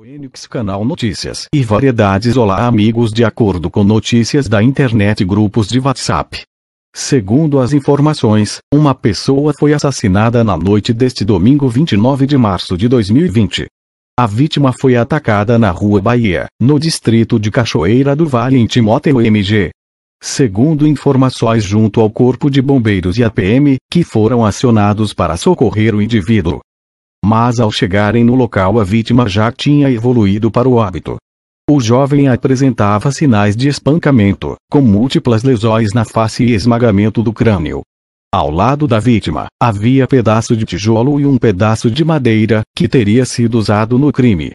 O Enix Canal Notícias e Variedades Olá amigos de acordo com notícias da internet e grupos de WhatsApp. Segundo as informações, uma pessoa foi assassinada na noite deste domingo 29 de março de 2020. A vítima foi atacada na rua Bahia, no distrito de Cachoeira do Vale em Timóteo MG. Segundo informações junto ao Corpo de Bombeiros e a PM, que foram acionados para socorrer o indivíduo, mas ao chegarem no local a vítima já tinha evoluído para o hábito. O jovem apresentava sinais de espancamento, com múltiplas lesões na face e esmagamento do crânio. Ao lado da vítima, havia pedaço de tijolo e um pedaço de madeira, que teria sido usado no crime.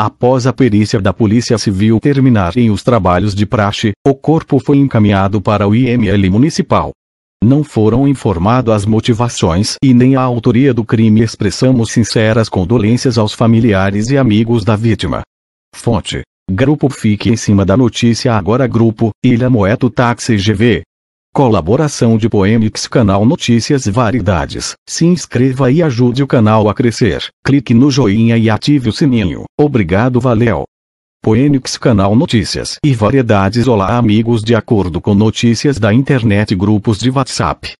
Após a perícia da Polícia Civil terminarem os trabalhos de praxe, o corpo foi encaminhado para o IML Municipal, não foram informados as motivações e nem a autoria do crime. Expressamos sinceras condolências aos familiares e amigos da vítima. Fonte: Grupo Fique em cima da notícia agora Grupo, Ilha Moeto Táxi GV. Colaboração de Poemix Canal Notícias Variedades. Se inscreva e ajude o canal a crescer. Clique no joinha e ative o sininho. Obrigado, valeu. Poenix Canal Notícias e Variedades Olá amigos de acordo com notícias da internet e grupos de WhatsApp.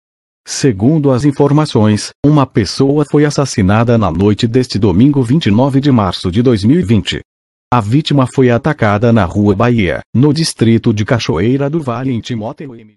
Segundo as informações, uma pessoa foi assassinada na noite deste domingo 29 de março de 2020. A vítima foi atacada na rua Bahia, no distrito de Cachoeira do Vale em Timóteo M.